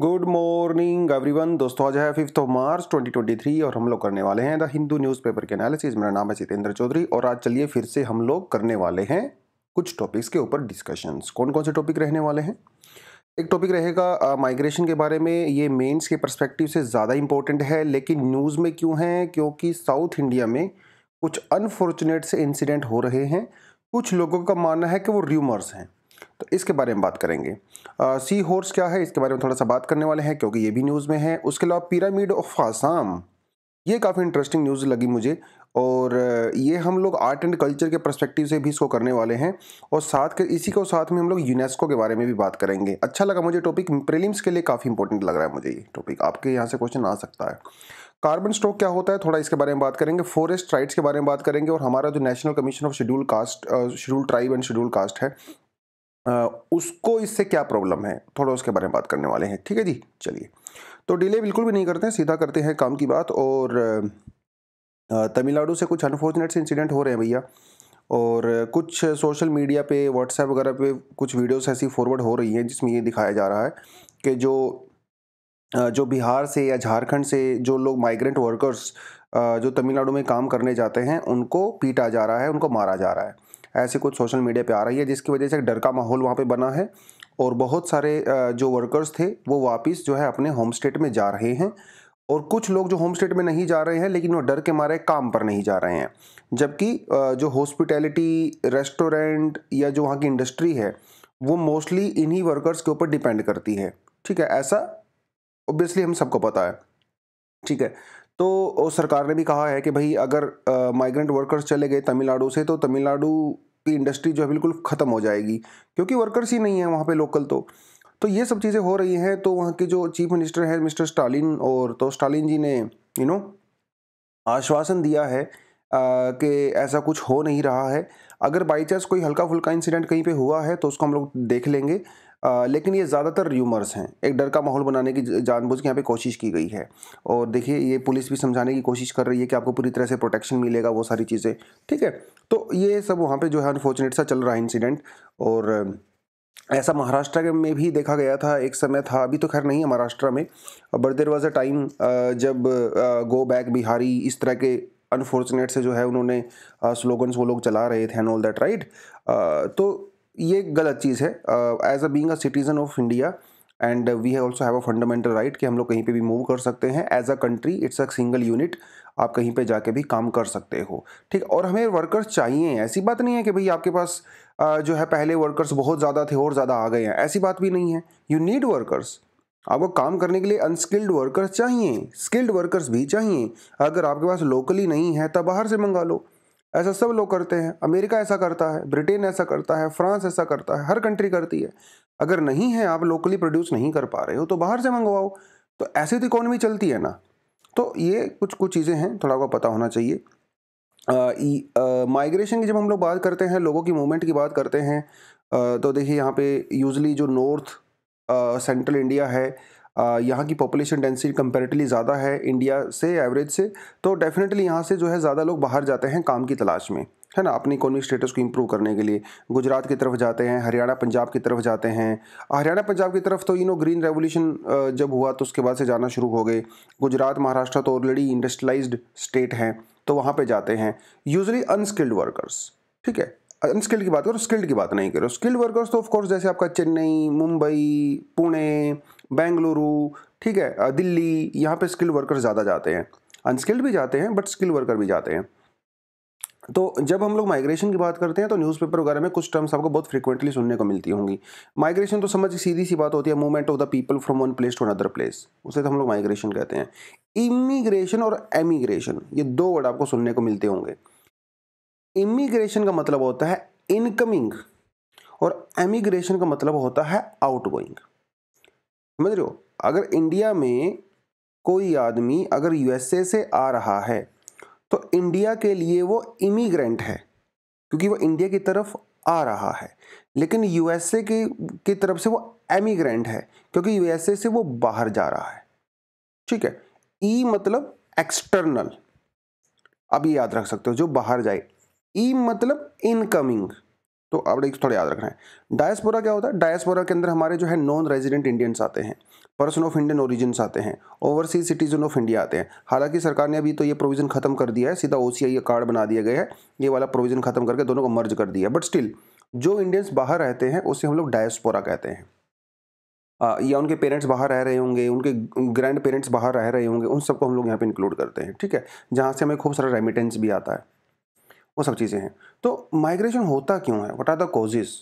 good morning everyone दोस्तों आज है फिफ्थ ऑफ मार्च 2023 और हम लोग करने वाले हैं द हिंदू न्यूज़पेपर के एनालिसिस मेरा नाम है जितेंद्र चौधरी और आज चलिए फिर से हम लोग करने वाले हैं कुछ टॉपिक्स के ऊपर डिस्कशंस कौन कौन से टॉपिक रहने वाले हैं एक टॉपिक रहेगा माइग्रेशन के बारे में ये मेन्स के परस्पेक्टिव से ज़्यादा इंपॉर्टेंट है लेकिन न्यूज़ में क्यों है क्योंकि साउथ इंडिया में कुछ अनफॉर्चुनेट से इंसिडेंट हो रहे हैं कुछ लोगों का मानना है कि वो र्यूमर्स हैं तो इसके बारे में बात करेंगे सी हॉर्स क्या है इसके बारे में थोड़ा सा बात करने वाले हैं क्योंकि ये भी न्यूज़ में है उसके अलावा पिरामिड ऑफ आसाम ये काफ़ी इंटरेस्टिंग न्यूज़ लगी मुझे और ये हम लोग आर्ट एंड कल्चर के परस्पेक्टिव से भी इसको करने वाले हैं और साथ के इसी को साथ में हम लोग यूनेस्को के बारे में भी बात करेंगे अच्छा लगा मुझे टॉपिक प्रीलिम्स के लिए काफ़ी इंपॉर्टेंट लग रहा है मुझे ये टॉपिक आपके यहाँ से क्वेश्चन आ सकता है कार्बन स्टॉक क्या होता है थोड़ा इसके बारे में बात करेंगे फॉरेस्ट राइट्स के बारे में बात करेंगे और हमारा जो national commission of schedule caste schedule tribe and schedule caste है उसको इससे क्या प्रॉब्लम है थोड़ा उसके बारे में बात करने वाले हैं ठीक है जी चलिए तो डिले बिल्कुल भी नहीं करते हैं सीधा करते हैं काम की बात और तमिलनाडु से कुछ अनफॉर्चुनेट से इंसिडेंट हो रहे हैं भैया और कुछ सोशल मीडिया पे व्हाट्सएप वगैरह पे कुछ वीडियोस ऐसी फॉरवर्ड हो रही हैं जिसमें ये दिखाया जा रहा है कि जो जो बिहार से या झारखंड से जो लोग माइग्रेंट वर्कर्स जो तमिलनाडु में काम करने जाते हैं उनको पीटा जा रहा है उनको मारा जा रहा है ऐसे कुछ सोशल मीडिया पे आ रही है जिसकी वजह से डर का माहौल वहाँ पे बना है और बहुत सारे जो वर्कर्स थे वो वापस जो है अपने होम स्टेट में जा रहे हैं और कुछ लोग जो होम स्टेट में नहीं जा रहे हैं लेकिन वो डर के मारे काम पर नहीं जा रहे हैं जबकि जो हॉस्पिटैलिटी रेस्टोरेंट या जो वहाँ की इंडस्ट्री है वो मोस्टली इन्हीं वर्कर्स के ऊपर डिपेंड करती है ठीक है ऐसा ओबियसली हम सबको पता है ठीक है तो सरकार ने भी कहा है कि भाई अगर माइग्रेंट वर्कर्स चले गए तमिलनाडु से तो तमिलनाडु की इंडस्ट्री जो है बिल्कुल ख़त्म हो जाएगी क्योंकि वर्कर्स ही नहीं है वहाँ पर लोकल तो तो ये सब चीज़ें हो रही हैं तो वहाँ के जो चीफ मिनिस्टर हैं मिस्टर स्टालिन और तो स्टालिन जी ने यू नो आश्वासन दिया है कि ऐसा कुछ हो नहीं रहा है अगर बाई चांस कोई हल्का फुल्का इंसिडेंट कहीं पे हुआ है तो उसको हम लोग देख लेंगे आ, लेकिन ये ज़्यादातर र्यूमर्स हैं एक डर का माहौल बनाने की जानबूझ के यहाँ पे कोशिश की गई है और देखिए ये पुलिस भी समझाने की कोशिश कर रही है कि आपको पूरी तरह से प्रोटेक्शन मिलेगा वो सारी चीज़ें ठीक है तो ये सब वहाँ पे जो है अनफॉर्चुनेट सा चल रहा है इंसिडेंट और ऐसा महाराष्ट्र में भी देखा गया था एक समय था अभी तो खैर नहीं है महाराष्ट्र में but there was a time जब गो बैक बिहारी इस तरह के अनफॉर्चुनेट से जो है उन्होंने स्लोगन्स वो लोग चला रहे थे एंड ऑल दैट राइट तो ये गलत चीज़ है as a being a citizen of India and we है also have a fundamental right कि हम लोग कहीं पे भी मूव कर सकते हैं as a country it's a single unit आप कहीं पे जाके भी काम कर सकते हो ठीक और हमें वर्कर्स चाहिए ऐसी बात नहीं है कि भाई आपके पास जो है पहले वर्कर्स बहुत ज़्यादा थे और ज़्यादा आ गए हैं ऐसी बात भी नहीं है यू नीड वर्कर्स आपको काम करने के लिए अनस्किल्ड वर्कर्स चाहिए स्किल्ड वर्कर्स भी चाहिए अगर आपके पास लोकली नहीं है तो बाहर से मंगा लो ऐसा सब लोग करते हैं अमेरिका ऐसा करता है ब्रिटेन ऐसा करता है फ्रांस ऐसा करता है हर कंट्री करती है अगर नहीं है आप लोकली प्रोड्यूस नहीं कर पा रहे हो तो बाहर से मंगवाओ तो ऐसी तो इकोनॉमी चलती है ना तो ये कुछ कुछ चीज़ें हैं थोड़ा बहुत पता होना चाहिए माइग्रेशन की जब हम लोग बात करते हैं लोगों की मूवमेंट की बात करते हैं आ, तो देखिए यहाँ पे यूजली जो नॉर्थ सेंट्रल इंडिया है यहाँ की पॉपुलेशन डेंसिटी कंपेरेटिवली ज़्यादा है इंडिया से एवरेज से तो डेफिनेटली यहाँ से जो है ज़्यादा लोग बाहर जाते हैं काम की तलाश में है ना अपनी इकोनॉमिक स्टेटस को इम्प्रूव करने के लिए गुजरात की तरफ जाते हैं हरियाणा पंजाब की तरफ जाते हैं हरियाणा पंजाब की तरफ तो यू नो ग्रीन रेवोल्यूशन जब हुआ तो उसके बाद से जाना शुरू हो गए गुजरात महाराष्ट्र तो ऑलरेडी इंडस्ट्रियलाइज्ड स्टेट हैं तो वहाँ पे जाते हैं यूजली अनस्किल्ड वर्कर्स ठीक है अनस्किल्ड की बात करो स्किल्ड की बात नहीं करो स्किल्ड वर्कर्स तो ऑफकोर्स जैसे आपका चेन्नई मुंबई पुणे बेंगलुरु ठीक है दिल्ली यहाँ पे स्किल्ड वर्कर ज़्यादा जाते हैं अनस्किल्ड भी जाते हैं बट स्किल्ड वर्कर भी जाते हैं तो जब हम लोग माइग्रेशन की बात करते हैं तो न्यूज़पेपर वगैरह में कुछ टर्म्स आपको बहुत फ्रिक्वेंटली सुनने को मिलती होंगी माइग्रेशन तो समझ सीधी सी बात होती है movement of the people from one place to another place उसे तो हम लोग माइग्रेशन कहते हैं इमिग्रेशन और एमिग्रेशन ये दो वर्ड आपको सुनने को मिलते होंगे इमिग्रेशन का मतलब होता है इनकमिंग और एमिग्रेशन का मतलब होता है आउटगोइंग समझ रहे हो अगर इंडिया में कोई आदमी अगर यूएसए से आ रहा है तो इंडिया के लिए वो इमीग्रेंट है क्योंकि वो इंडिया की तरफ आ रहा है लेकिन यूएसए की की तरफ से वो एमीग्रेंट है क्योंकि यूएसए से वो बाहर जा रहा है ठीक है ई e मतलब एक्सटर्नल अब याद रख सकते हो जो बाहर जाए ई e मतलब इनकमिंग तो आपने थोड़ा याद रखना है डायस्पोरा क्या होता है डायस्पोरा के अंदर हमारे जो है नॉन रेजिडेंट इंडियंस आते हैं पर्सन ऑफ इंडियन ओरिजिन आते हैं ओवरसीज सिटीजन ऑफ इंडिया आते हैं हालांकि सरकार ने अभी तो ये प्रोविजन खत्म कर दिया है सीधा ओ सी कार्ड बना दिया गया है ये वाला प्रोविजन खत्म करके दोनों को मर्ज कर दिया बट स्टिल जो इंडियंस बाहर रहते हैं उसे हम लोग डायस्पोरा कहते हैं आ, या उनके पेरेंट्स बाहर रह रहे होंगे उनके ग्रैंड पेरेंट्स बाहर रह रहे होंगे उन सबको हम लोग यहाँ पे इंक्लूड करते हैं ठीक है जहाँ से हमें खूब सारा रेमिटेंस भी आता है वो सब चीज़ें हैं तो माइग्रेशन होता क्यों है what are the causes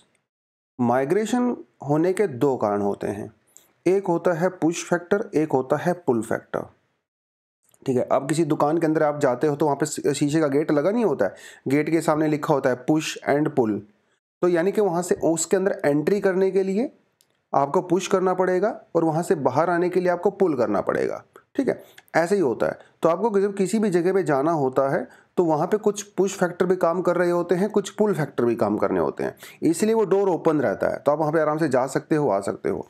migration होने के दो कारण होते हैं एक होता है पुश फैक्टर एक होता है पुल फैक्टर ठीक है अब किसी दुकान के अंदर आप जाते हो तो वहाँ पे शीशे का गेट लगा नहीं होता है गेट के सामने लिखा होता है पुश एंड पुल तो यानी कि वहाँ से उसके अंदर एंट्री करने के लिए आपको पुश करना पड़ेगा और वहाँ से बाहर आने के लिए आपको पुल करना पड़ेगा ठीक है ऐसे ही होता है तो आपको जब किसी भी जगह पे जाना होता है तो वहाँ पे कुछ पुश फैक्टर भी काम कर रहे होते हैं कुछ पुल फैक्टर भी काम करने होते हैं इसलिए वो डोर ओपन रहता है तो आप वहाँ पे आराम से जा सकते हो आ सकते हो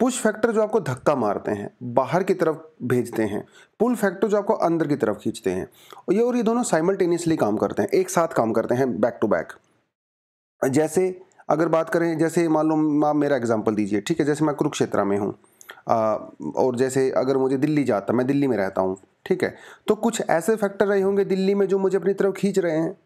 पुश फैक्टर जो आपको धक्का मारते हैं बाहर की तरफ भेजते हैं पुल फैक्टर जो आपको अंदर की तरफ खींचते हैं और ये और ये दोनों साइमल्टेनियसली काम करते हैं एक साथ काम करते हैं बैक टू बैक जैसे अगर बात करें जैसे मान लो मेरा एग्जाम्पल दीजिए ठीक है जैसे मैं कुरुक्षेत्रा में हूँ और जैसे अगर मुझे दिल्ली जाता मैं दिल्ली में रहता हूँ ठीक है तो कुछ ऐसे फैक्टर रहे होंगे दिल्ली में जो मुझे अपनी तरफ खींच रहे हैं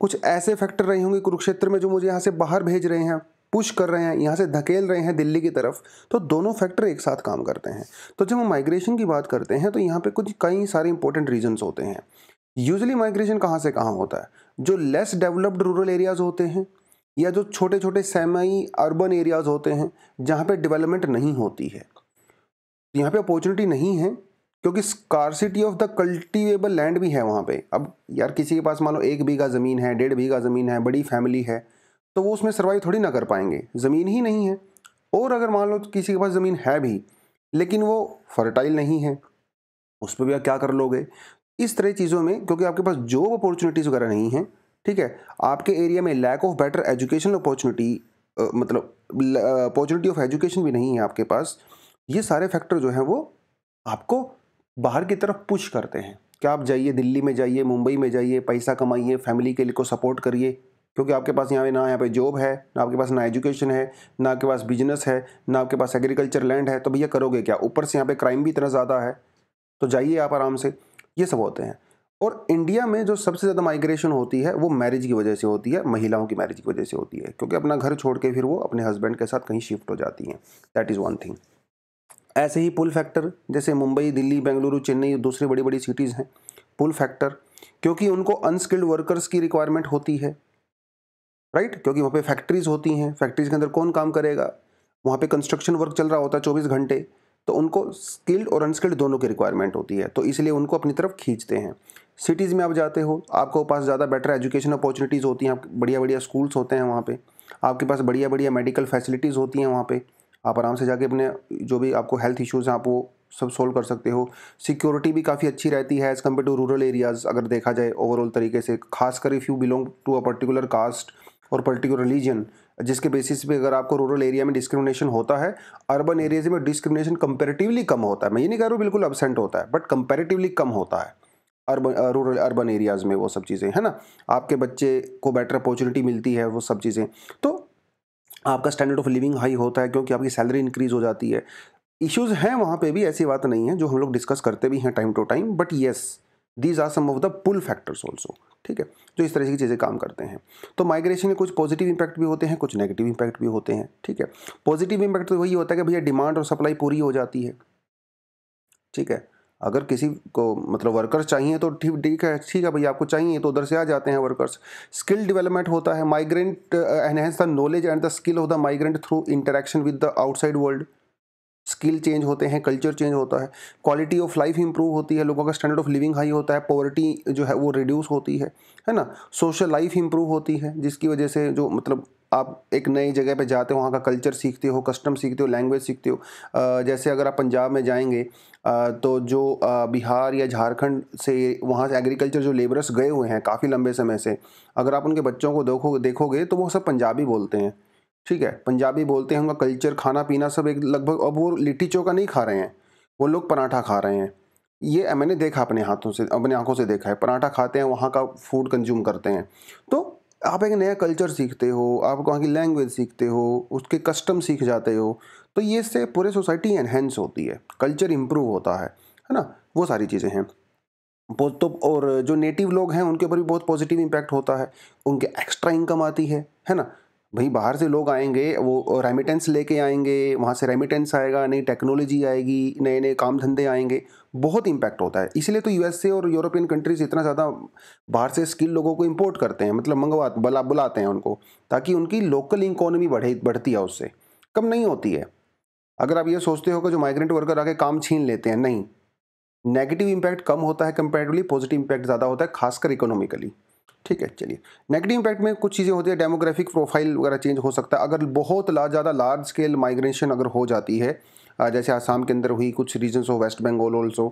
कुछ ऐसे फैक्टर रहे होंगे कुरुक्षेत्र में जो मुझे यहाँ से बाहर भेज रहे हैं पुश कर रहे हैं यहाँ से धकेल रहे हैं दिल्ली की तरफ तो दोनों फैक्टर एक साथ काम करते हैं तो जब हम माइग्रेशन की बात करते हैं तो यहाँ पे कुछ कई सारे इंपॉर्टेंट रीजंस होते हैं यूजली माइग्रेशन कहाँ से कहाँ होता है जो लेस डेवलप्ड रूरल एरियाज़ होते हैं या जो छोटे छोटे सेमी अर्बन एरियाज़ होते हैं जहाँ पर डेवलपमेंट नहीं होती है यहाँ पे अपॉर्चुनिटी नहीं है क्योंकि scarcity of the cultivable land भी है वहाँ पे अब यार किसी के पास मान लो एक बीघा ज़मीन है डेढ़ बीघा ज़मीन है बड़ी फैमिली है तो वो उसमें सर्वाइव थोड़ी ना कर पाएंगे ज़मीन ही नहीं है और अगर मान लो किसी के पास ज़मीन है भी लेकिन वो फर्टाइल नहीं है उस पर भी आप क्या कर लोगे इस तरह चीज़ों में क्योंकि आपके पास जॉब अपॉर्चुनिटीज़ वगैरह नहीं हैं ठीक है आपके एरिया में lack of better education opportunity मतलब अपॉर्चुनिटी ऑफ एजुकेशन भी नहीं है आपके पास ये सारे फैक्टर जो हैं वो आपको बाहर की तरफ पुश करते हैं क्या आप जाइए दिल्ली में जाइए मुंबई में जाइए पैसा कमाइए फैमिली के लिए को सपोर्ट करिए क्योंकि आपके पास यहाँ पे ना यहाँ पे जॉब है ना आपके पास ना एजुकेशन है ना आपके पास बिजनेस है ना आपके पास एग्रीकल्चर लैंड है तो भैया करोगे क्या ऊपर से यहाँ पे क्राइम भी इतना ज़्यादा है तो जाइए आप आराम से ये सब होते हैं और इंडिया में जो सबसे ज़्यादा माइग्रेशन होती है वो मैरिज की वजह से होती है महिलाओं की मैरिज की वजह से होती है क्योंकि अपना घर छोड़ के फिर वो अपने हस्बैंड के साथ कहीं शिफ्ट हो जाती हैं दैट इज़ वन थिंग ऐसे ही पुल फैक्टर जैसे मुंबई दिल्ली बेंगलुरु चेन्नई दूसरी बड़ी बड़ी सिटीज़ हैं पुल फैक्टर क्योंकि उनको अनस्किल्ड वर्कर्स की रिक्वायरमेंट होती है राइट क्योंकि वहाँ पे फैक्ट्रीज़ होती हैं फैक्ट्रीज़ के अंदर कौन काम करेगा वहाँ पे कंस्ट्रक्शन वर्क चल रहा होता है चौबीस घंटे तो उनको स्किल्ड और अनस्किल्ड दोनों की रिक्वायरमेंट होती है तो इसलिए उनको अपनी तरफ खींचते हैं सिटीज़ में आप जाते हो आपको पास ज़्यादा बेटर एजुकेशन अपॉर्चुनिटीज़ होती हैं बढ़िया बढ़िया स्कूल्स होते हैं वहाँ पर आपके पास बढ़िया बढ़िया मेडिकल फैसिलिटीज़ होती हैं वहाँ पर आप आराम से जाके अपने जो भी आपको हेल्थ इश्यूज़ हैं आप वो सब सोल्व कर सकते हो सिक्योरिटी भी काफ़ी अच्छी रहती है as compare to rural areas अगर देखा जाए ओवरऑल तरीके से खासकर if you belong to a particular caste और पर्टिकुलर रिलीजन जिसके बेसिस पे अगर आपको रूरल एरिया में डिस्क्रिमिनेशन होता है अर्बन एरियाज में डिस्क्रिमिनेशन कंपेरेटिवली कम होता है मैं ये नहीं कह रहा हूँ बिल्कुल अबसेंट होता है बट कंपेरेटिवली कम होता है अर्बन रूरल अर्बन एरियाज़ में वो सब चीज़ें है ना आपके बच्चे को बेटर अपॉर्चुनिटी मिलती है वो सब चीज़ें तो आपका स्टैंडर्ड ऑफ लिविंग हाई होता है क्योंकि आपकी सैलरी इंक्रीज हो जाती है इश्यूज हैं वहाँ पे भी ऐसी बात नहीं है जो हम लोग डिस्कस करते भी हैं time to time but yes these are some of the pull factors also ठीक है जो इस तरह की चीज़ें काम करते हैं तो माइग्रेशन के कुछ पॉजिटिव इंपैक्ट भी होते हैं कुछ नेगेटिव इंपैक्ट भी होते हैं ठीक है पॉजिटिव इंपैक्ट तो वही होता है कि भैया डिमांड और सप्लाई पूरी हो जाती है ठीक है अगर किसी को मतलब वर्कर्स चाहिए तो ठीक ठीक है ठीक है भैया आपको चाहिए तो उधर से आ जाते हैं वर्कर्स स्किल डेवलपमेंट होता है migrant enhance the knowledge and the skill of the migrant through interaction with the outside world skill change होते हैं कल्चर चेंज होता है क्वालिटी ऑफ लाइफ इंप्रूव होती है लोगों का स्टैंडर्ड ऑफ लिविंग हाई होता है पॉवर्टी जो है वो रिड्यूस होती है है ना सोशल लाइफ इंप्रूव होती है जिसकी वजह से जो मतलब आप एक नई जगह पे जाते हो वहाँ का कल्चर सीखते हो कस्टम सीखते हो लैंग्वेज सीखते हो जैसे अगर आप पंजाब में जाएंगे तो जो बिहार या झारखंड से वहाँ से एग्रीकल्चर जो लेबरर्स गए हुए हैं काफ़ी लंबे समय से अगर आप उनके बच्चों को देखो देखोगे तो वो सब पंजाबी बोलते हैं ठीक है पंजाबी बोलते हैं उनका कल्चर खाना पीना सब एक लगभग अब वो लिट्टी चौका नहीं खा रहे हैं वो लोग पराठा खा रहे हैं ये मैंने देखा अपने हाथों से अपने आंखों से देखा है पराठा खाते हैं वहाँ का फूड कंज्यूम करते हैं तो आप एक नया कल्चर सीखते हो आप वहाँ की लैंग्वेज सीखते हो उसके कस्टम सीख जाते हो तो ये इससे पूरे सोसाइटी एनहेंस होती है कल्चर इम्प्रूव होता है है ना वो सारी चीज़ें हैं तो और जो नेटिव लोग हैं उनके ऊपर भी बहुत पॉजिटिव इम्पैक्ट होता है उनके एक्स्ट्रा इनकम आती है है ना भाई बाहर से लोग आएंगे वो रेमिटेंस लेके आएंगे वहाँ से रेमिटेंस आएगा नई टेक्नोलॉजी आएगी नए नए काम धंधे आएंगे बहुत इम्पैक्ट होता है इसलिए तो यूएसए और यूरोपियन कंट्रीज इतना ज़्यादा बाहर से स्किल लोगों को इम्पोर्ट करते हैं मतलब मंगवा बुला बुलाते हैं उनको ताकि उनकी लोकल इकोनॉमी बढ़े बढ़ती है उससे कम नहीं होती है अगर आप ये सोचते हो कि जो माइग्रेंट वर्कर आके काम छीन लेते हैं नहीं नेगेटिव इम्पैक्ट कम होता है कंपेरेटिवली पॉजिटिव इम्पैक्ट ज़्यादा होता है खासकर इकोनॉमिकली ठीक है चलिए नेगेटिव इम्पैक्ट में कुछ चीज़ें होती है डेमोग्राफिक प्रोफाइल वगैरह चेंज हो सकता है अगर बहुत ला ज़्यादा लार्ज स्केल माइग्रेशन अगर हो जाती है जैसे आसाम के अंदर हुई कुछ रीजन्स हो वेस्ट बंगाल ऑल्सो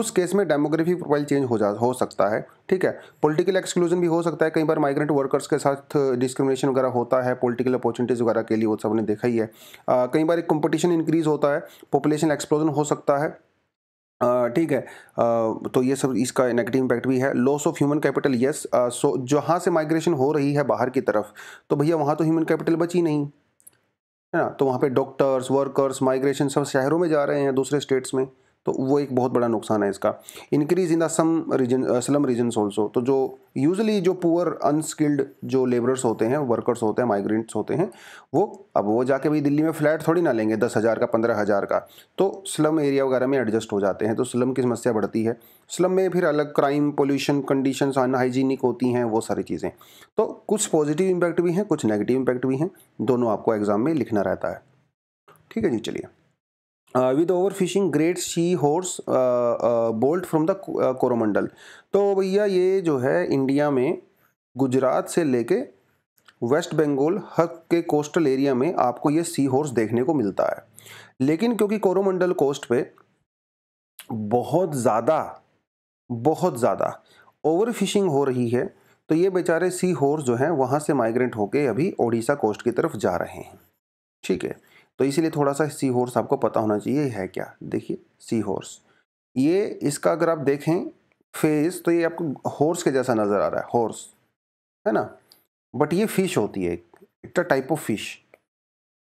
उस केस में डेमोग्राफिक प्रोफाइल चेंज हो जा हो सकता है ठीक है पॉलिटिकल एक्सक्लूजन भी हो सकता है कई बार माइग्रेंट वर्कर्स के साथ डिस्क्रिमिनेशन वगैरह होता है पॉलिटिकल अपॉर्चुनिटीज़ वगैरह के लिए वो सबने देखा ही है कई बार एक कंपटीशन इंक्रीज़ होता है पॉपुलेशन एक्सप्लोजन हो सकता है ठीक है तो ये सब इसका नेगेटिव इम्पैक्ट भी है loss of human capital yes so जहाँ से माइग्रेशन हो रही है बाहर की तरफ तो भैया वहाँ तो ह्यूमन कैपिटल बची नहीं है ना तो वहाँ पे डॉक्टर्स वर्कर्स माइग्रेशन सब शहरों में जा रहे हैं दूसरे स्टेट्स में तो वो एक बहुत बड़ा नुकसान है इसका increase in the some region slum regions also तो जो यूजली जो पुअर अनस्किल्ड जो लेबरर्स होते हैं वर्कर्स होते हैं माइग्रेंट्स होते हैं वो अब वो जाके भाई दिल्ली में फ्लैट थोड़ी ना लेंगे दस हज़ार का पंद्रह हज़ार का तो स्लम एरिया वगैरह में एडजस्ट हो जाते हैं तो स्लम की समस्या बढ़ती है स्लम में फिर अलग क्राइम पोल्यूशन कंडीशन अनहाइजीनिक होती हैं वो सारी चीज़ें तो कुछ पॉजिटिव इम्पैक्ट भी हैं कुछ नेगेटिव इम्पैक्ट भी हैं दोनों आपको एग्ज़ाम में लिखना रहता है ठीक है जी चलिए uh, with fishing great sea horse bolt uh, the uh, Coromandel uh, तो भैया ये जो है इंडिया में गुजरात से लेके वेस्ट बंगाल हक के कोस्टल एरिया में आपको ये सी हॉर्स देखने को मिलता है लेकिन क्योंकि कोरोमंडल कोस्ट पे बहुत ज़्यादा बहुत ज़्यादा ओवर फिशिंग हो रही है तो ये बेचारे सी हॉर्स जो हैं वहाँ से माइग्रेट होके अभी ओडिशा कोस्ट की तरफ जा रहे हैं ठीक है तो इसीलिए थोड़ा सा सी हॉर्स आपको पता होना चाहिए है क्या देखिए सी हॉर्स ये इसका अगर आप देखें फेस तो ये आपको हॉर्स के जैसा नज़र आ रहा है हॉर्स है ना बट ये फ़िश होती है it's a type of fish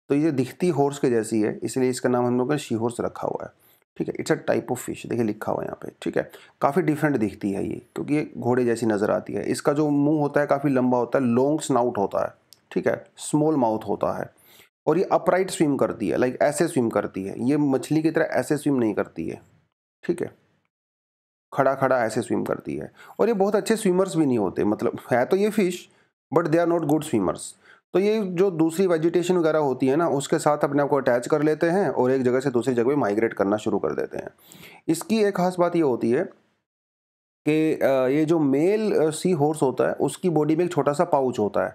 तो ये दिखती हॉर्स के जैसी है इसलिए इसका नाम हम लोग ने सी हॉर्स रखा हुआ है ठीक है it's a type of fish देखिए लिखा हुआ है यहाँ पे ठीक है काफ़ी डिफरेंट दिखती है ये क्योंकि ये घोड़े जैसी नज़र आती है इसका जो मुंह होता है काफ़ी लंबा होता है लॉन्ग स्नाउट होता है ठीक है स्मॉल माउथ होता है और ये अपराइट स्विम करती है लाइक ऐसे स्विम करती है ये मछली की तरह ऐसे स्विम नहीं करती है ठीक है खड़ा खड़ा ऐसे स्विम करती है और ये बहुत अच्छे स्विमर्स भी नहीं होते मतलब है तो ये fish but they are not good swimmers तो ये जो दूसरी वेजिटेशन वगैरह होती है ना उसके साथ अपने आप को अटैच कर लेते हैं और एक जगह से दूसरी जगह पर माइग्रेट करना शुरू कर देते हैं इसकी एक खास बात ये होती है कि ये जो मेल सी हॉर्स होता है उसकी बॉडी में एक छोटा सा पाउच होता है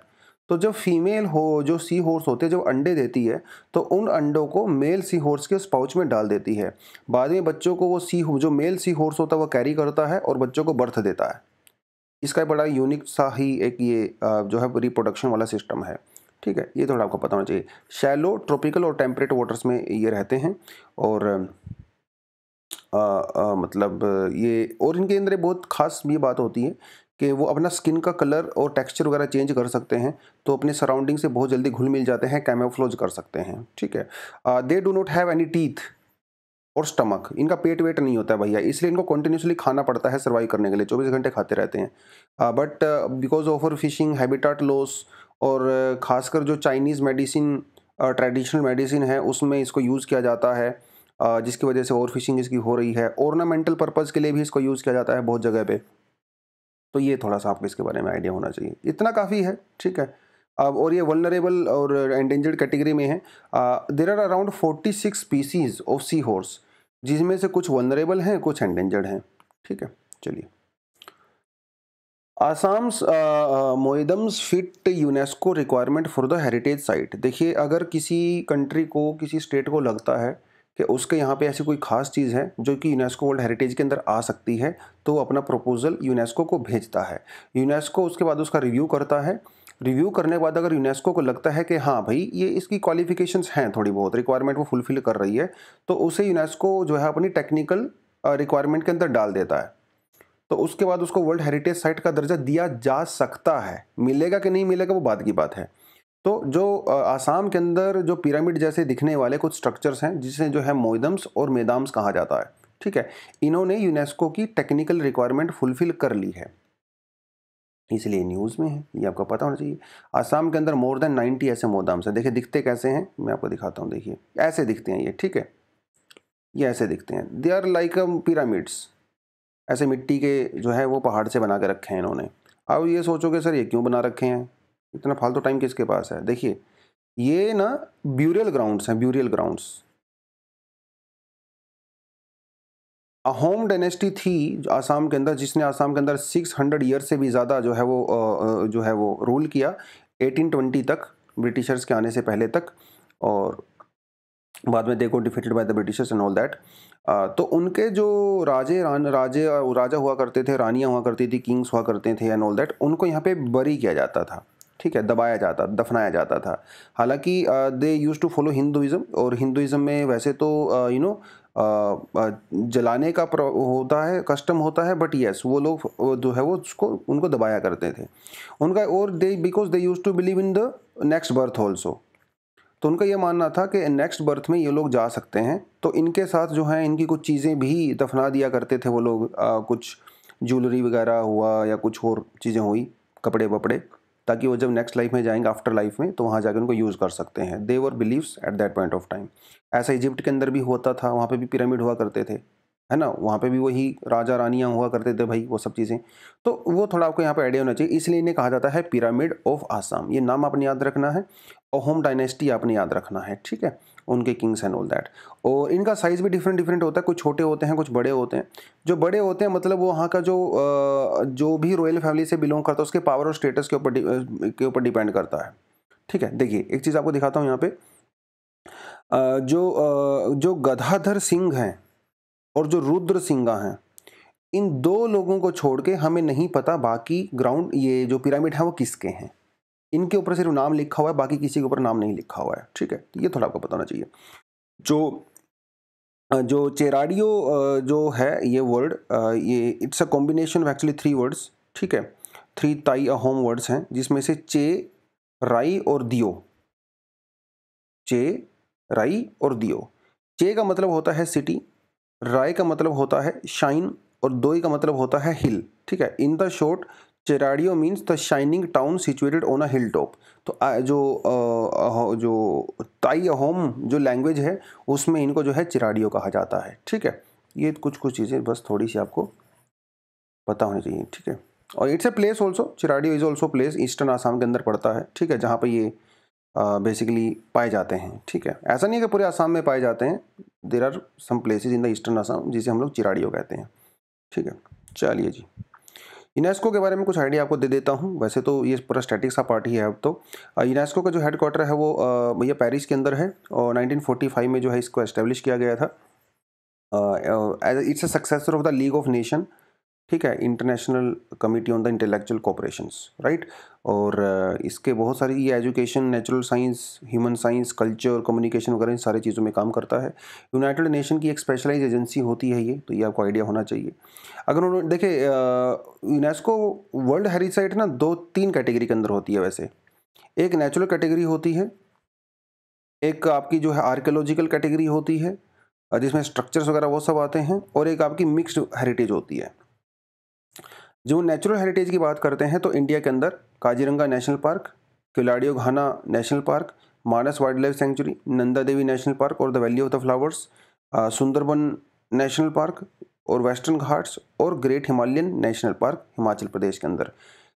तो जब फीमेल हो जो सी हॉर्स होते हैं जब अंडे देती है तो उन अंडों को मेल सी हॉर्स के उस पाउच में डाल देती है बाद में बच्चों को वो सी जो मेल सी हॉर्स होता है वो कैरी करता है और बच्चों को बर्थ देता है इसका बड़ा यूनिक सा ही एक ये जो है रिप्रोडक्शन वाला सिस्टम है ठीक है ये थोड़ा आपको पता होना चाहिए शैलो ट्रॉपिकल और टेम्परेट वाटर्स में ये रहते हैं और आ, आ, मतलब ये और इनके अंदर बहुत खास ये बात होती है कि वो अपना स्किन का कलर और टेक्सचर वगैरह चेंज कर सकते हैं तो अपने सराउंडिंग से बहुत जल्दी घुल मिल जाते हैं कैमोफ्लोज कर सकते हैं ठीक है they do not have any teeth और स्टमक इनका पेट वेट नहीं होता है भैया इसलिए इनको कंटिन्यूसली खाना पड़ता है सर्वाइव करने के लिए चौबीस घंटे खाते रहते हैं but because overfishing habitat loss और ख़ासकर जो चाइनीज़ मेडिसिन ट्रेडिशनल मेडिसिन है उसमें इसको यूज़ किया जाता है जिसकी वजह से ओवर फिशिंग इसकी हो रही है ऑर्नामेंटल पर्पज़ के लिए भी इसको यूज़ किया जाता है बहुत जगह पर तो ये थोड़ा सा आपको इसके बारे में आइडिया होना चाहिए इतना काफ़ी है ठीक है अब और ये वनरेबल और एंडेंजर्ड कैटेगरी में है there are around forty six species of seahorse जिसमें से कुछ वनरेबल हैं कुछ एंडेंजर्ड हैं ठीक है चलिए Assam's moidams fit UNESCO requirement for the heritage site देखिए अगर किसी कंट्री को किसी स्टेट को लगता है कि उसके यहाँ पे ऐसी कोई खास चीज़ है जो कि यूनेस्को वर्ल्ड हेरिटेज के अंदर आ सकती है तो अपना प्रपोजल यूनेस्को को भेजता है यूनेस्को उसके बाद उसका रिव्यू करता है रिव्यू करने के बाद अगर यूनेस्को को लगता है कि हाँ भाई ये इसकी क्वालिफिकेशंस हैं थोड़ी बहुत रिक्वायरमेंट वो फुलफिल कर रही है तो उसे यूनेस्को जो है अपनी टेक्निकल रिक्वायरमेंट के अंदर डाल देता है तो उसके बाद उसको वर्ल्ड हेरिटेज साइट का दर्जा दिया जा सकता है मिलेगा कि नहीं मिलेगा वो बाद की बात है तो जो आसाम के अंदर जो पिरामिड जैसे दिखने वाले कुछ स्ट्रक्चर्स हैं जिसे जो है मोइदम्स और मेदाम्स कहा जाता है ठीक है इन्होंने यूनेस्को की टेक्निकल रिक्वायरमेंट फुलफिल कर ली है इसलिए न्यूज़ में है ये आपको पता होना चाहिए आसाम के अंदर मोर देन नाइन्टी ऐसे मोदाम्स हैं देखिए दिखते कैसे हैं मैं आपको दिखाता हूँ देखिए ऐसे दिखते हैं ये ठीक है ये ऐसे दिखते हैं दे आर लाइक पिरामिड्स ऐसे मिट्टी के जो है वो पहाड़ से बना के रखे हैं इन्होंने अब ये सोचोगे सर ये क्यों बना रखे हैं इतना फालतू टाइम किसके पास है देखिए ये ना ब्यूरियल ग्राउंड्स हैं ब्यूरियल ग्राउंड्स अहोम डेनेस्टी थी आसाम के अंदर जिसने आसाम के अंदर 600 ईयर से भी ज़्यादा जो है वो जो है वो रूल किया 1820 तक ब्रिटिशर्स के आने से पहले तक और बाद में देखो defeated by the Britishers and all that तो उनके जो राजे रान राजे राजा हुआ करते थे रानियाँ हुआ करती थी किंग्स हुआ करते थे एंड ऑल दैट उनको यहाँ पे बरी किया जाता था ठीक है दबाया जाता दफनाया जाता था हालांकि they use to follow Hinduism और हिंदुज़म में वैसे तो यू नो जलाने का होता है कस्टम होता है बट यस वो लोग जो है वो उसको उनको दबाया करते थे उनका और they because they use to believe in the next birth also तो उनका ये मानना था कि नेक्स्ट बर्थ में ये लोग जा सकते हैं तो इनके साथ जो है इनकी कुछ चीज़ें भी दफना दिया करते थे वो लोग आ, कुछ ज्वेलरी वगैरह हुआ या कुछ और चीज़ें हुई कपड़े वपड़े ताकि वो जब नेक्स्ट लाइफ में जाएंगे आफ्टर लाइफ में तो वहाँ जाकर उनको यूज़ कर सकते हैं their believes at that point of time ऐसा इजिप्ट के अंदर भी होता था वहाँ पे भी पिरामिड हुआ करते थे है ना वहाँ पे भी वही राजा रानियाँ हुआ करते थे भाई वो सब चीज़ें तो वो थोड़ा आपको यहाँ पे आइडिया होना चाहिए इसलिए इन्हें कहा जाता है पिरामिड ऑफ आसाम ये नाम आपने याद रखना है और होम डायनेस्टी आपने याद रखना है ठीक है उनके किंग्स एंड ऑल दैट और इनका साइज़ भी डिफरेंट डिफरेंट होता है कुछ छोटे होते हैं कुछ बड़े होते हैं जो बड़े होते हैं मतलब वहाँ का जो जो भी रॉयल फैमिली से बिलोंग करता है उसके पावर और स्टेटस के ऊपर के ऊपर डिपेंड करता है ठीक है देखिए एक चीज़ आपको दिखाता हूँ यहाँ पे जो जो गधाधर सिंह हैं और जो रुद्र सिंगा हैं इन दो लोगों को छोड़ के हमें नहीं पता बाकी ग्राउंड ये जो पिरामिड है वो किसके हैं इनके ऊपर सिर्फ नाम लिखा हुआ है बाकी किसी के ऊपर नाम नहीं लिखा हुआ है ठीक है तो ये थोड़ा आपको बताना चाहिए जो जो चेराडियो जो है ये वर्ड ये it's a combination of actually three words ठीक है थ्री ताई अ होम वर्ड्स हैं जिसमें से चे राई और दियो चे राई और दियो चे का मतलब होता है सिटी राय का मतलब होता है शाइन और दोई का मतलब होता है हिल ठीक है in the short Charaideo means the shining town situated on a hill top तो जो जो ताई होम जो लैंग्वेज है उसमें इनको जो है चिराडियो कहा जाता है ठीक है ये कुछ कुछ चीज़ें बस थोड़ी सी आपको पता होनी चाहिए ठीक है और it's a place also Charaideo is also place eastern Assam के अंदर पड़ता है ठीक है जहाँ पर ये बेसिकली पाए जाते हैं ठीक है ऐसा नहीं है कि पूरे आसाम में पाए जाते हैं there are some places in the eastern Assam जिसे हम लोग चिराड़ियो कहते हैं ठीक है चलिए जी यूनेस्को के बारे में कुछ आइडिया आपको दे देता हूँ वैसे तो ये पूरा स्टैटिक सा पार्ट ही है अब तो यूनेस्को का जो हेड क्वार्टर है वो भैया पेरिस के अंदर है और 1945 में जो है इसको एस्टेब्लिश किया गया था as it's a successor of the league of nation ठीक है international committee on the intellectual cooperation right और इसके बहुत सारी ये education natural science human science culture और कम्युनिकेशन वगैरह इन सारी चीज़ों में काम करता है यूनाइटेड नेशन की एक स्पेशलाइज एजेंसी होती है ये तो ये आपको आइडिया होना चाहिए अगर उन्होंने देखे यूनेस्को वर्ल्ड हेरीसाइट ना दो तीन कैटेगरी के अंदर होती है वैसे एक नेचुरल कैटेगरी होती है एक आपकी जो है आर्कियोलॉजिकल कैटेगरी होती है जिसमें स्ट्रक्चर्स वगैरह वो सब आते हैं और एक आपकी मिक्स्ड हेरिटेज होती है जो नेचुरल हेरिटेज की बात करते हैं तो इंडिया के अंदर Kaziranga national park Keoladeo Ghana national park Manas wildlife sanctuary Nanda Devi national park और the valley of the flowers Sundarban national park और वेस्टर्न घाट्स और great Himalayan national park Himachal Pradesh के अंदर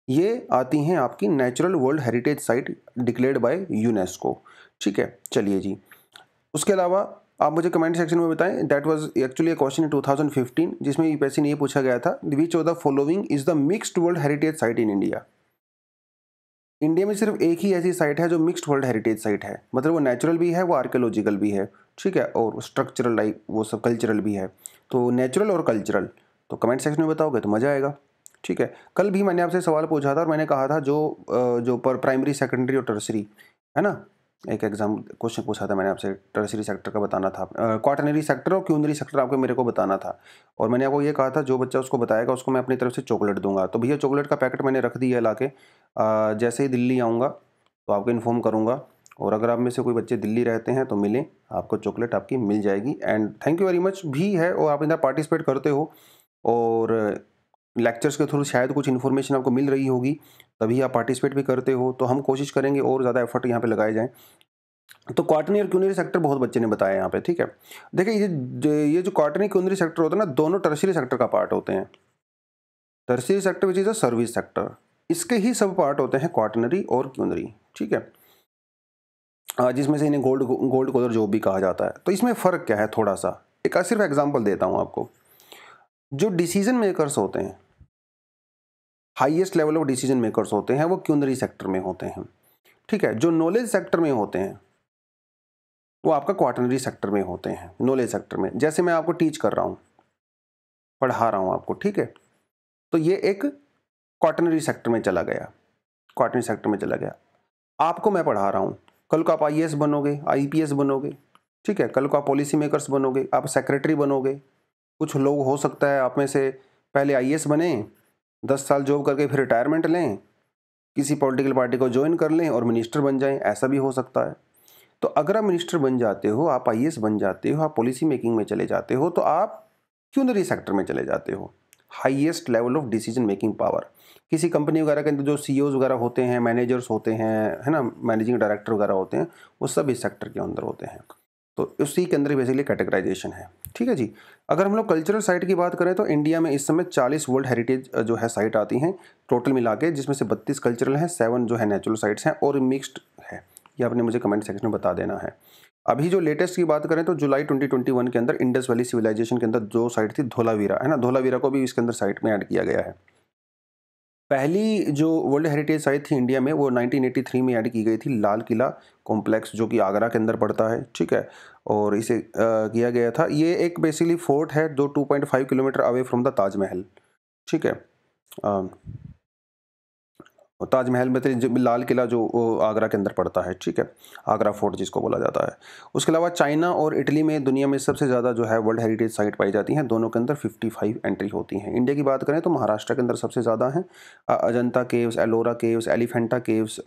ये आती हैं आपकी natural world heritage site declared by UNESCO ठीक है चलिए जी उसके अलावा आप मुझे कमेंट सेक्शन में बताएं that was actually a question in 2015 जिसमें यूपीएससी ने ये पूछा गया था which of the following is the mixed world heritage site in India India में सिर्फ एक ही ऐसी साइट है जो मिक्स्ड वर्ल्ड हेरिटेज साइट है मतलब वो नेचुरल भी है वो आर्कियोलॉजिकल भी है ठीक है और स्ट्रक्चरल लाइक वो सब कल्चरल भी है तो नेचुरल और कल्चरल तो कमेंट सेक्शन में बताओगे तो मज़ा आएगा ठीक है कल भी मैंने आपसे सवाल पूछा था और मैंने कहा था जो जो पर प्राइमरी सेकेंडरी और टर्सरी है ना एक एग्जाम क्वेश्चन पूछा था मैंने आपसे टर्सरी सेक्टर का बताना था क्वार्टनरी सेक्टर और क्यूनरी सेक्टर आपको मेरे को बताना था और मैंने आपको ये कहा था जो बच्चा उसको बताएगा उसको मैं अपनी तरफ से चॉकलेट दूंगा तो भैया चॉकलेट का पैकेट मैंने रख दिया है ला के जैसे ही दिल्ली आऊँगा तो आपको इन्फॉर्म करूँगा और अगर आप में से कोई बच्चे दिल्ली रहते हैं तो मिलें आपको चॉकलेट आपकी मिल जाएगी and thank you very much भी है और आप इधर पार्टिसिपेट करते हो और लेक्चर्स के थ्रू शायद कुछ इन्फॉर्मेशन आपको मिल रही होगी तभी आप पार्टिसिपेट भी करते हो तो हम कोशिश करेंगे और ज़्यादा एफर्ट यहाँ पे लगाए जाएँ तो क्वार्टनरी और क्यूनरी सेक्टर बहुत बच्चे ने बताया यहाँ पे ठीक है देखिए ये ये जो क्वार्टनरी क्यूनरी सेक्टर होता है ना दोनों टर्सरी सेक्टर का पार्ट होते हैं tertiary sector which is a service sector इसके ही सब पार्ट होते हैं क्वार्टनरी और क्यूनरी ठीक है जिसमें से इन्हें गोल्ड गोल्ड कोदर जॉब भी कहा जाता है तो इसमें फ़र्क क्या है थोड़ा सा एक सिर्फ एग्जाम्पल देता हूँ आपको जो डिसीजन मेकर्स होते हैं highest level of decision makers होते हैं वो क्यूनरी सेक्टर में होते हैं ठीक है जो नॉलेज सेक्टर में होते हैं वो आपका क्वाटनरी सेक्टर में होते हैं नॉलेज सेक्टर में जैसे मैं आपको टीच कर रहा हूँ पढ़ा रहा हूँ आपको ठीक है तो ये एक क्वाटनरी सेक्टर में चला गया क्वाटनरी सेक्टर में चला गया आपको मैं पढ़ा रहा हूँ कल को आप आई बनोगे आई बनोगे ठीक है कल को आप पॉलिसी मेकर्स बनोगे आप सेक्रेटरी बनोगे कुछ लोग हो सकता है आप में से पहले आई बने दस साल जॉब करके फिर रिटायरमेंट लें किसी पॉलिटिकल पार्टी को ज्वाइन कर लें और मिनिस्टर बन जाएं ऐसा भी हो सकता है तो अगर आप मिनिस्टर बन जाते हो आप आई बन जाते हो आप पॉलिसी मेकिंग में चले जाते हो तो आप क्यों नहीं सेक्टर में चले जाते हो highest level of decision making power किसी कंपनी वगैरह के अंदर जो सी e वगैरह होते हैं मैनेजर्स होते हैं है ना मैनेजिंग डायरेक्टर वगैरह होते हैं वो सब इस सेक्टर के अंदर होते हैं तो उसी के अंदर बेसिकली कैटेगराइजेशन है ठीक है जी अगर हम लोग कल्चरल साइट की बात करें तो इंडिया में इस समय 40 वर्ल्ड हेरिटेज जो है साइट आती हैं टोटल मिला के जिसमें से 32 कल्चरल हैं सेवन जो है नेचुरल साइट्स हैं और मिक्स्ड है ये आपने मुझे कमेंट सेक्शन में बता देना है अभी जो लेटेस्ट की बात करें तो जुलाई 2021 के अंदर इंडस वैली सिविलाइजेशन के अंदर जो साइट थी धोलावीरा है ना धोलावीरा को भी इसके अंदर साइट में ऐड किया गया है पहली जो वर्ल्ड हेरिटेज साइट थी इंडिया में वो 1983 में ऐड की गई थी लाल किला कॉम्प्लेक्स जो कि आगरा के अंदर पड़ता है ठीक है और इसे आ, किया गया था ये एक बेसिकली फोर्ट है दो 2.5 kilometer away from the Taj Mahal ठीक है आ, ताजमहल में तो लाल किला जो आगरा के अंदर पड़ता है ठीक है आगरा फोर्ट जिसको बोला जाता है उसके अलावा चाइना और इटली में दुनिया में सबसे ज़्यादा जो है वर्ल्ड हेरिटेज साइट पाई जाती हैं दोनों के अंदर 55 एंट्री होती हैं इंडिया की बात करें तो महाराष्ट्र के अंदर सबसे ज़्यादा हैं Ajanta caves Ellora caves Elephanta caves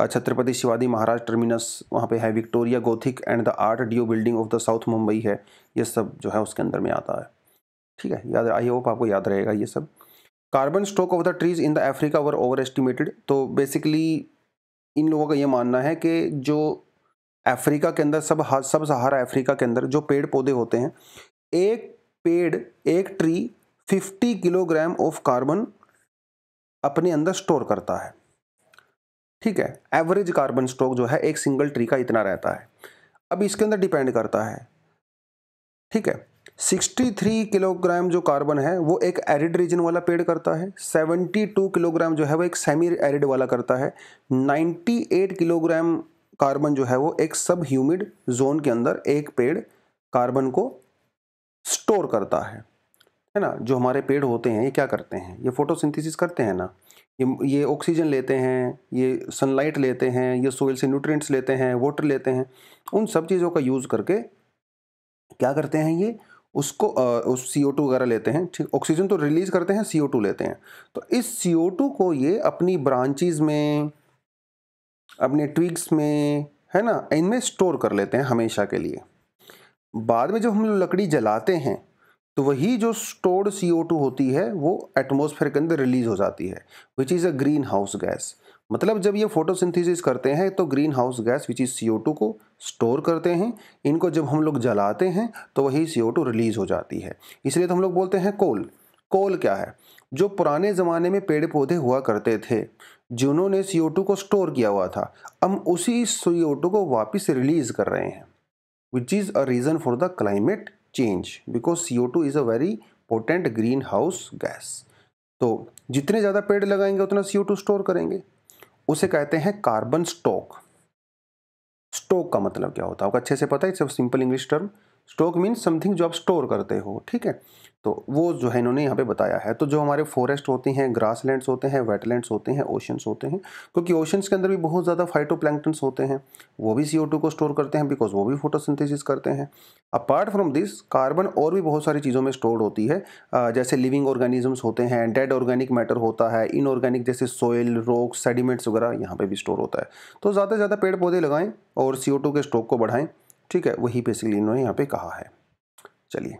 Chhatrapati Shivaji Maharaj terminus वहाँ पर है Victoria gothic and the art deco building of the south Mumbai है ये सब जो है उसके अंदर में आता है ठीक है याद आई होप आपको याद रहेगा ये सब carbon stock of the trees in the Africa were over estimated तो बेसिकली इन लोगों का ये मानना है कि जो अफ्रीका के अंदर सब सब सहारा अफ्रीका के अंदर जो पेड़ पौधे होते हैं एक पेड़ एक ट्री 50 किलोग्राम ऑफ कार्बन अपने अंदर स्टोर करता है ठीक है एवरेज कार्बन स्टॉक जो है एक सिंगल ट्री का इतना रहता है अब इसके अंदर डिपेंड करता है ठीक है 63 किलोग्राम जो कार्बन है वो एक एरिड रीजन वाला पेड़ करता है 72 किलोग्राम जो है वो एक सेमी एरिड वाला करता है 98 किलोग्राम कार्बन जो है वो एक सब ह्यूमिड जोन के अंदर एक पेड़ कार्बन को स्टोर करता है है ना जो हमारे पेड़ होते हैं ये क्या करते हैं ये फोटोसिंथेसिस करते हैं ना ये ये ऑक्सीजन लेते हैं ये सनलाइट लेते हैं ये सोइल से न्यूट्रिएंट्स लेते हैं वाटर लेते हैं उन सब चीज़ों का यूज़ करके क्या करते हैं ये उसको उस सी वगैरह लेते हैं ठीक ऑक्सीजन तो रिलीज़ करते हैं सी ओ टू लेते हैं तो इस सी ओ टू को ये अपनी ब्रांचेज में अपने ट्विग्स में है ना इनमें स्टोर कर लेते हैं हमेशा के लिए बाद में जब हम लकड़ी जलाते हैं तो वही जो स्टोर्ड सी ओ टू होती है वो एटमोसफेयर के अंदर रिलीज़ हो जाती है which is a greenhouse gas मतलब जब ये फोटोसिंथेसिस करते हैं तो greenhouse gas which is C को स्टोर करते हैं इनको जब हम लोग जलाते हैं तो वही सी रिलीज़ हो जाती है इसलिए तो हम लोग बोलते हैं कोल कोल क्या है जो पुराने ज़माने में पेड़ पौधे हुआ करते थे जिन्होंने सी को स्टोर किया हुआ था हम उसी सी को वापस रिलीज़ कर रहे हैं which is a reason for the climate change because C is a very potent greenhouse gas तो जितने ज़्यादा पेड़ लगाएंगे उतना सी स्टोर करेंगे उसे कहते हैं कार्बन स्टोक स्टोक का मतलब क्या होता है आपको अच्छे से पता है it's simple English term stock means something जो आप स्टोर करते हो ठीक है तो वो जो है इन्होंने यहाँ पे बताया है तो जो हमारे फॉरेस्ट होते हैं ग्रास लैंड्स होते हैं वेटलैंड्स होते हैं ओशंस होते हैं क्योंकि ओशंस के अंदर भी बहुत ज़्यादा फाइटोप्लैंक्टन्स होते हैं वो भी सी को स्टोर करते हैं बिकॉज वो भी फोटोसिंथेसिस करते हैं अपार्ट फ्रॉम दिस कार्बन और भी बहुत सारी चीज़ों में स्टोर होती है जैसे लिविंग ऑर्गेनिजम्स होते हैं डेड ऑर्गेनिक मैटर होता है इनऑर्गेनिक जैसे सोयल रोक सेडिमेंट्स वगैरह यहाँ पर भी स्टोर होता है तो ज़्यादा से ज़्यादा पेड़ पौधे लगाएँ और सी के स्टॉक को बढ़ाएँ ठीक है वही बेसिकली इन्होंने यहाँ पे कहा है चलिए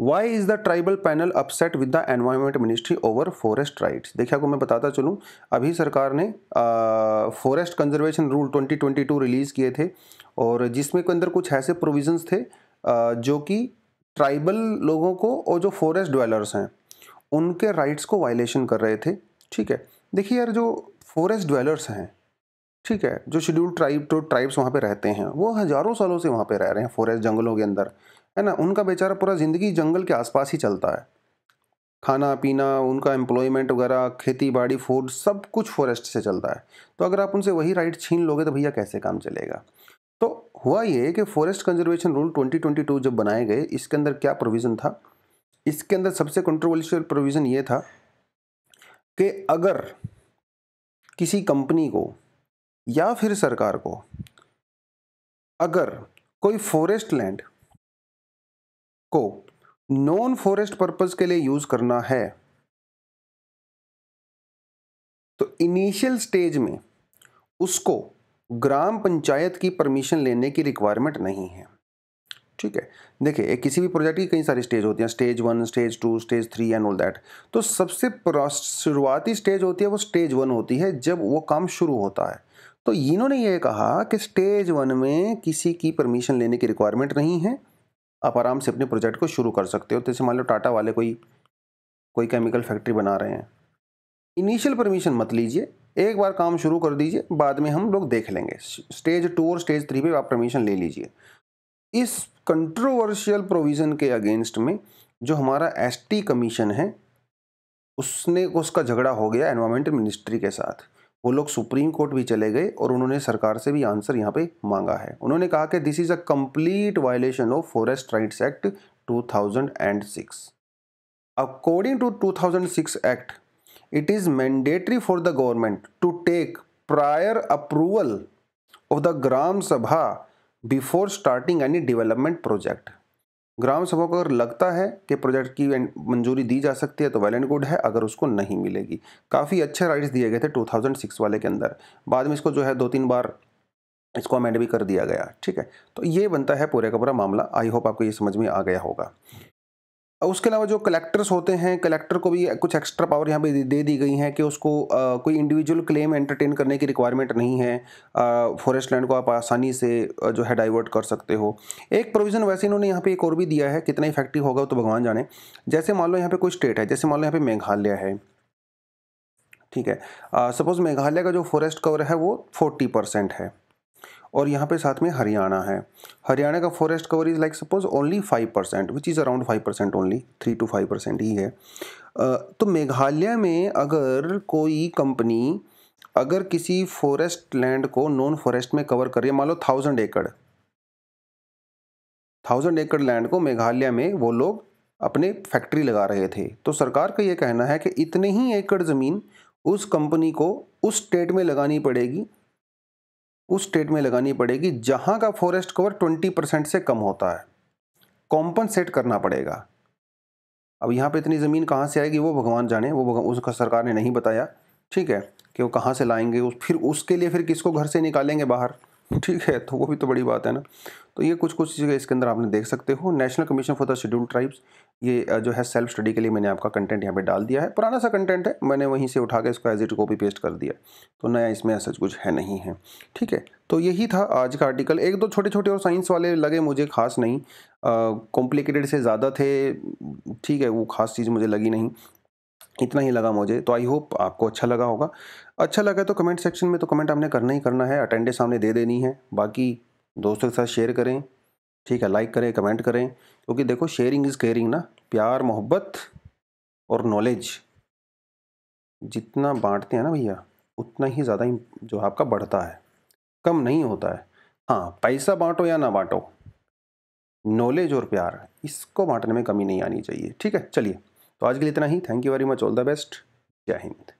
why is the tribal panel upset with the environment ministry over forest rights देखिए आपको मैं बताता चलूँ अभी सरकार ने फॉरेस्ट कंजर्वेशन रूल 2022 रिलीज़ किए थे और जिसमें के अंदर कुछ ऐसे प्रोविजंस थे आ, जो कि ट्राइबल लोगों को और जो फॉरेस्ट ड्वेलर्स हैं उनके राइट्स को वायलेशन कर रहे थे ठीक है देखिए यार जो फॉरेस्ट ड्वेलर्स हैं ठीक है जो शेड्यूल ट्राइब टू ट्राइब्स वहाँ पे रहते हैं वो हज़ारों सालों से वहाँ पे रह रहे हैं फॉरेस्ट जंगलों के अंदर है ना उनका बेचारा पूरा ज़िंदगी जंगल के आसपास ही चलता है खाना पीना उनका एम्प्लॉयमेंट वगैरह खेती बाड़ी फूड सब कुछ फॉरेस्ट से चलता है तो अगर आप उनसे वही राइट छीन लोगे तो भैया कैसे काम चलेगा तो हुआ ये कि फॉरेस्ट कंजर्वेशन रूल 2022 जब बनाए गए इसके अंदर क्या प्रोविज़न था इसके अंदर सबसे कंट्रोवर्शियल प्रोविज़न ये था कि अगर किसी कंपनी को या फिर सरकार को अगर कोई फॉरेस्ट लैंड को नॉन फॉरेस्ट पर्पज के लिए यूज करना है तो इनिशियल स्टेज में उसको ग्राम पंचायत की परमिशन लेने की रिक्वायरमेंट नहीं है ठीक है देखिए किसी भी प्रोजेक्ट की कई सारी स्टेज होती हैं stage one stage two stage three and all that तो सबसे शुरुआती स्टेज होती है वो स्टेज वन होती है जब वो काम शुरू होता है तो इन्होंने ये कहा कि स्टेज वन में किसी की परमिशन लेने की रिक्वायरमेंट नहीं है आप आराम से अपने प्रोजेक्ट को शुरू कर सकते हो तो जैसे मान लो टाटा वाले कोई कोई केमिकल फैक्ट्री बना रहे हैं इनिशियल परमिशन मत लीजिए एक बार काम शुरू कर दीजिए बाद में हम लोग देख लेंगे स्टेज टू और स्टेज थ्री पे आप परमिशन ले लीजिए इस कंट्रोवर्शियल प्रोविज़न के अगेंस्ट में जो हमारा एसटी कमीशन है उसने उसका झगड़ा हो गया एनवायरमेंट मिनिस्ट्री के साथ वो लोग सुप्रीम कोर्ट भी चले गए और उन्होंने सरकार से भी आंसर यहाँ पे मांगा है उन्होंने कहा कि this is a complete violation of forest rights act 2006 according to 2006 act it is mandatory for the government to take prior approval of the Gram Sabha before starting any development project Gram Sabha को अगर लगता है कि प्रोजेक्ट की मंजूरी दी जा सकती है तो वेल एंड गुड है अगर उसको नहीं मिलेगी काफ़ी अच्छे राइट्स दिए गए थे 2006 वाले के अंदर बाद में इसको जो है दो तीन बार इसको अमेंड भी कर दिया गया ठीक है तो ये बनता है पूरे का पूरा मामला आई होप आपको ये समझ में आ गया होगा उसके अलावा जो कलेक्टर्स होते हैं कलेक्टर को भी कुछ एक्स्ट्रा पावर यहाँ पे दे दी गई हैं कि उसको आ, कोई इंडिविजुअल क्लेम एंटरटेन करने की रिक्वायरमेंट नहीं है फॉरेस्ट लैंड को आप आसानी से जो है डाइवर्ट कर सकते हो एक प्रोविज़न वैसे इन्होंने यहाँ पे एक और भी दिया है कितना इफेक्टिव होगा तो भगवान जाने जैसे मान लो यहाँ पर कोई स्टेट है जैसे मान लो यहाँ पे मेघालय है ठीक है सपोज़ मेघालय का जो फॉरेस्ट कवर है वो फोर्टी परसेंट है और यहाँ पे साथ में हरियाणा है हरियाणा का forest cover is like suppose only five percent which is around five percent only three two five percent ही है तो मेघालय में अगर कोई कंपनी अगर किसी फॉरेस्ट लैंड को नॉन फॉरेस्ट में कवर करिए मान लो थाउजेंड एकड़ थाउजेंड एकड़ लैंड को मेघालय में वो लोग अपने फैक्ट्री लगा रहे थे तो सरकार का ये कहना है कि इतने ही एकड़ ज़मीन उस कंपनी को उस स्टेट में लगानी पड़ेगी उस स्टेट में लगानी पड़ेगी जहाँ का फॉरेस्ट कवर ट्वेंटी परसेंट से कम होता है कॉम्पनसेट करना पड़ेगा अब यहाँ पे इतनी ज़मीन कहाँ से आएगी वो भगवान जाने वो भगवान उसका सरकार ने नहीं बताया ठीक है कि वो कहाँ से लाएंगे उस फिर उसके लिए फिर किसको घर से निकालेंगे बाहर ठीक है तो वो भी तो बड़ी बात है ना तो ये कुछ कुछ चीज़ें इसके अंदर आपने देख सकते हो national commission for the scheduled tribes ये जो है सेल्फ स्टडी के लिए मैंने आपका कंटेंट यहाँ पे डाल दिया है पुराना सा कंटेंट है मैंने वहीं से उठा के इसको एज इट कॉपी पेस्ट कर दिया तो नया इसमें ऐसा कुछ है नहीं है ठीक है तो यही था आज का आर्टिकल एक दो छोटे छोटे और साइंस वाले लगे मुझे खास नहीं कॉम्प्लिकेटेड से ज़्यादा थे ठीक है वो खास चीज़ मुझे लगी नहीं इतना ही लगा मुझे तो आई होप आपको अच्छा लगा होगा अच्छा लगा तो कमेंट सेक्शन में तो कमेंट हमने करना ही करना है अटेंडेंस हमने दे देनी है बाकी दोस्तों के साथ शेयर करें ठीक है लाइक करें कमेंट करें क्योंकि देखो शेयरिंग इज़ केयरिंग ना प्यार मोहब्बत और नॉलेज जितना बांटते हैं ना भैया उतना ही ज़्यादा जो आपका बढ़ता है कम नहीं होता है हाँ पैसा बांटो या ना बांटो नॉलेज और प्यार इसको बांटने में कमी नहीं आनी चाहिए ठीक है चलिए तो आज के लिए इतना ही thank you very much all the best Jai Hind